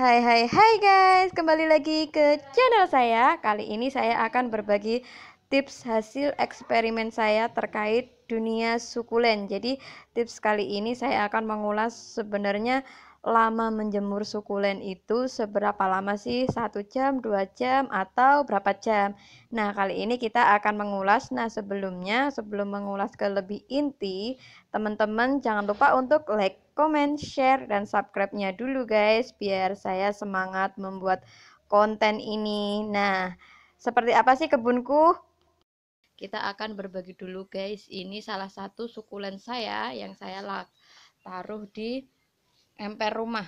Hai hai hai guys, kembali lagi ke channel saya Kali ini saya akan berbagi tips hasil eksperimen saya terkait dunia sukulen Jadi tips kali ini saya akan mengulas sebenarnya lama menjemur sukulen itu seberapa lama sih? 1 jam, 2 jam, atau berapa jam? Nah kali ini kita akan mengulas Nah sebelumnya, sebelum mengulas ke lebih inti Teman-teman jangan lupa untuk like comment, share, dan subscribe-nya dulu guys biar saya semangat membuat konten ini. Nah, seperti apa sih kebunku? Kita akan berbagi dulu guys. Ini salah satu sukulen saya yang saya taruh di emper rumah.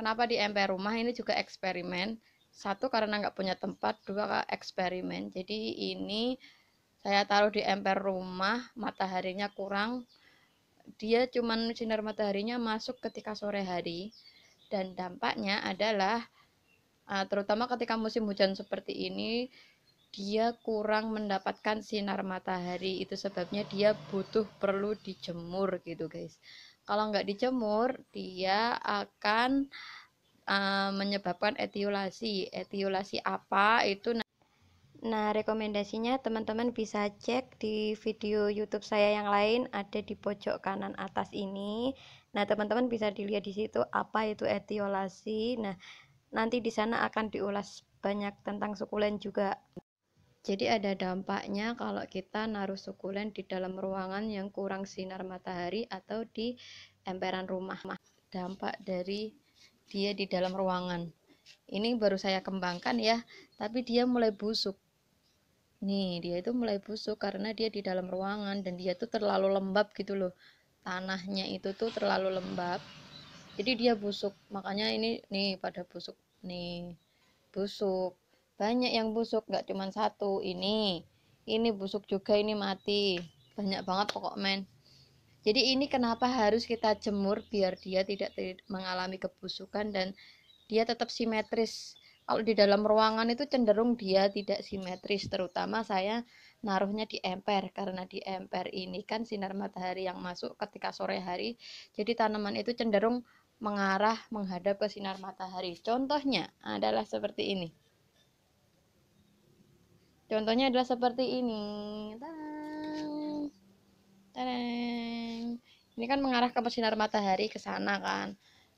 Kenapa di emper rumah? Ini juga eksperimen. Satu karena nggak punya tempat, dua eksperimen. Jadi ini saya taruh di ember rumah, mataharinya kurang, dia cuman sinar mataharinya masuk ketika sore hari dan dampaknya adalah eh, terutama ketika musim hujan seperti ini dia kurang mendapatkan sinar matahari itu sebabnya dia butuh perlu dijemur gitu guys kalau nggak dijemur dia akan uh, menyebabkan etiolasi etiolasi apa itu Nah, rekomendasinya teman-teman bisa cek di video YouTube saya yang lain ada di pojok kanan atas ini. Nah, teman-teman bisa dilihat di situ apa itu etiolasi. Nah, nanti di sana akan diulas banyak tentang sukulen juga. Jadi ada dampaknya kalau kita naruh sukulen di dalam ruangan yang kurang sinar matahari atau di emperan rumah. Dampak dari dia di dalam ruangan. Ini baru saya kembangkan ya, tapi dia mulai busuk. Nih, dia itu mulai busuk karena dia di dalam ruangan dan dia tuh terlalu lembab gitu loh. Tanahnya itu tuh terlalu lembab. Jadi dia busuk. Makanya ini nih pada busuk nih. Busuk. Banyak yang busuk, nggak cuma satu. Ini. Ini busuk juga, ini mati. Banyak banget pokok men. Jadi ini kenapa harus kita jemur biar dia tidak mengalami kebusukan dan dia tetap simetris kalau di dalam ruangan itu cenderung dia tidak simetris terutama saya naruhnya di emper karena di emper ini kan sinar matahari yang masuk ketika sore hari jadi tanaman itu cenderung mengarah menghadap ke sinar matahari contohnya adalah seperti ini contohnya adalah seperti ini Tadang. Tadang. ini kan mengarah ke sinar matahari ke sana kan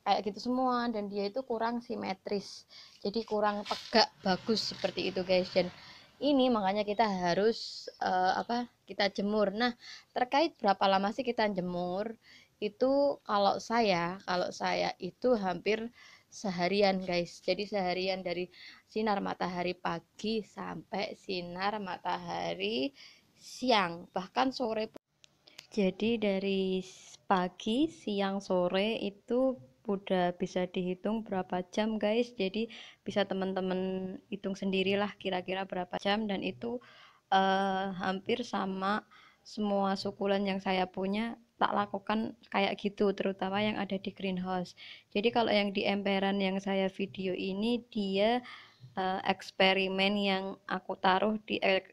kayak gitu semua dan dia itu kurang simetris jadi kurang tegak bagus seperti itu guys dan ini makanya kita harus uh, apa kita jemur nah terkait berapa lama sih kita jemur itu kalau saya kalau saya itu hampir seharian guys jadi seharian dari sinar matahari pagi sampai sinar matahari siang bahkan sore pun jadi dari pagi siang sore itu udah bisa dihitung berapa jam guys jadi bisa teman-teman hitung sendirilah kira-kira berapa jam dan itu uh, hampir sama semua sukulan yang saya punya tak lakukan kayak gitu terutama yang ada di greenhouse jadi kalau yang di emperan yang saya video ini dia Eh, eksperimen yang aku taruh di eh,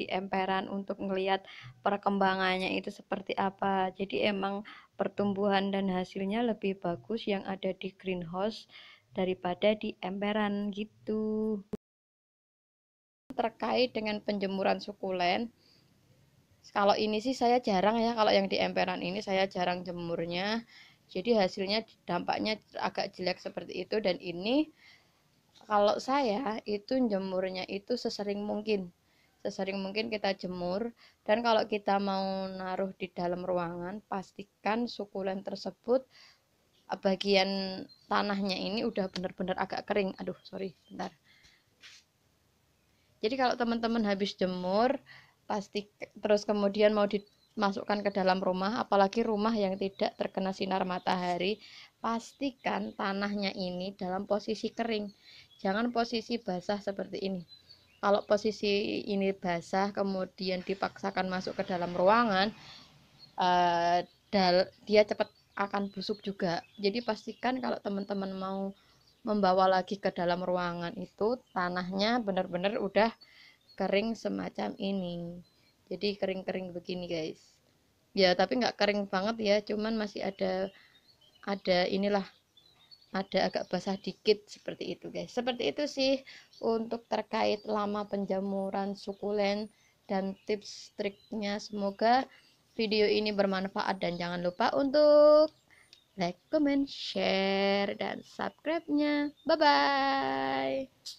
di emperan untuk melihat perkembangannya itu seperti apa. Jadi emang pertumbuhan dan hasilnya lebih bagus yang ada di greenhouse daripada di emperan gitu. Terkait dengan penjemuran sukulen, kalau ini sih saya jarang ya, kalau yang di emperan ini saya jarang jemurnya. Jadi hasilnya dampaknya agak jelek seperti itu dan ini kalau saya itu jemurnya itu sesering mungkin sesering mungkin kita jemur dan kalau kita mau naruh di dalam ruangan pastikan sukulen tersebut eh, bagian tanahnya ini udah benar-benar agak kering aduh sorry bentar jadi kalau teman-teman habis jemur pasti terus kemudian mau di masukkan ke dalam rumah, apalagi rumah yang tidak terkena sinar matahari, pastikan tanahnya ini dalam posisi kering. Jangan posisi basah seperti ini. Kalau posisi ini basah kemudian dipaksakan masuk ke dalam ruangan, eh, dia cepat akan busuk juga. Jadi pastikan kalau teman-teman mau membawa lagi ke dalam ruangan itu tanahnya benar-benar udah kering semacam ini jadi kering-kering begini guys ya tapi nggak kering banget ya cuman masih ada ada inilah ada agak basah dikit seperti itu guys seperti itu sih untuk terkait lama penjamuran sukulen dan tips triknya semoga video ini bermanfaat dan jangan lupa untuk like, comment, share, dan subscribe-nya. Bye-bye!